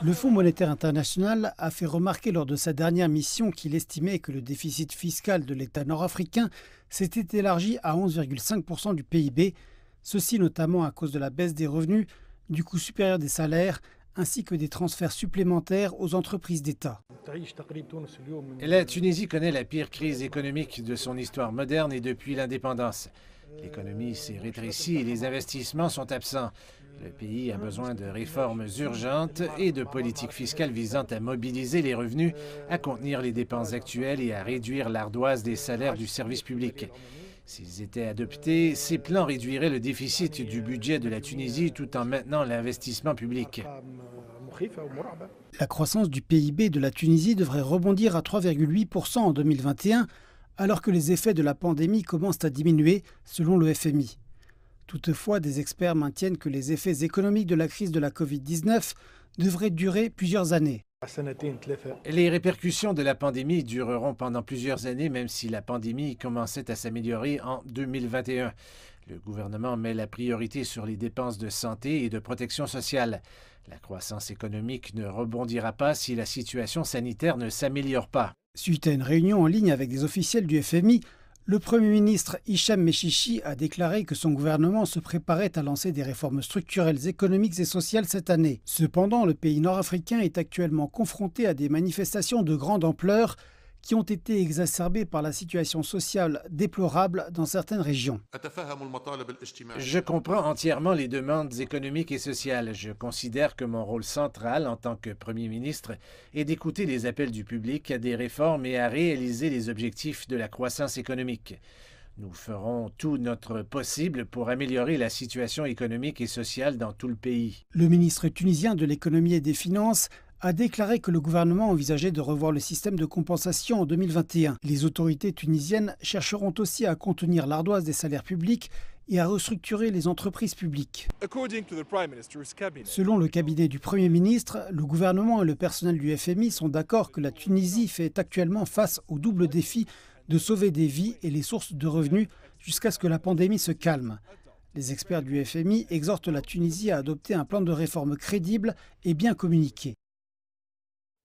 Le Fonds monétaire international a fait remarquer lors de sa dernière mission qu'il estimait que le déficit fiscal de l'État nord-africain s'était élargi à 11,5% du PIB, ceci notamment à cause de la baisse des revenus, du coût supérieur des salaires ainsi que des transferts supplémentaires aux entreprises d'État. La Tunisie connaît la pire crise économique de son histoire moderne et depuis l'indépendance. L'économie s'est rétrécie et les investissements sont absents. Le pays a besoin de réformes urgentes et de politiques fiscales visant à mobiliser les revenus, à contenir les dépenses actuelles et à réduire l'ardoise des salaires du service public. S'ils étaient adoptés, ces plans réduiraient le déficit du budget de la Tunisie tout en maintenant l'investissement public. La croissance du PIB de la Tunisie devrait rebondir à 3,8% en 2021, alors que les effets de la pandémie commencent à diminuer, selon le FMI. Toutefois, des experts maintiennent que les effets économiques de la crise de la Covid-19 devraient durer plusieurs années. Les répercussions de la pandémie dureront pendant plusieurs années, même si la pandémie commençait à s'améliorer en 2021. Le gouvernement met la priorité sur les dépenses de santé et de protection sociale. La croissance économique ne rebondira pas si la situation sanitaire ne s'améliore pas. Suite à une réunion en ligne avec des officiels du FMI, le Premier ministre Hichem Mechichi a déclaré que son gouvernement se préparait à lancer des réformes structurelles économiques et sociales cette année. Cependant, le pays nord-africain est actuellement confronté à des manifestations de grande ampleur qui ont été exacerbés par la situation sociale déplorable dans certaines régions. Je comprends entièrement les demandes économiques et sociales. Je considère que mon rôle central en tant que Premier ministre est d'écouter les appels du public à des réformes et à réaliser les objectifs de la croissance économique. Nous ferons tout notre possible pour améliorer la situation économique et sociale dans tout le pays. Le ministre tunisien de l'économie et des finances a déclaré que le gouvernement envisageait de revoir le système de compensation en 2021. Les autorités tunisiennes chercheront aussi à contenir l'ardoise des salaires publics et à restructurer les entreprises publiques. Selon le cabinet du Premier ministre, le gouvernement et le personnel du FMI sont d'accord que la Tunisie fait actuellement face au double défi de sauver des vies et les sources de revenus jusqu'à ce que la pandémie se calme. Les experts du FMI exhortent la Tunisie à adopter un plan de réforme crédible et bien communiqué.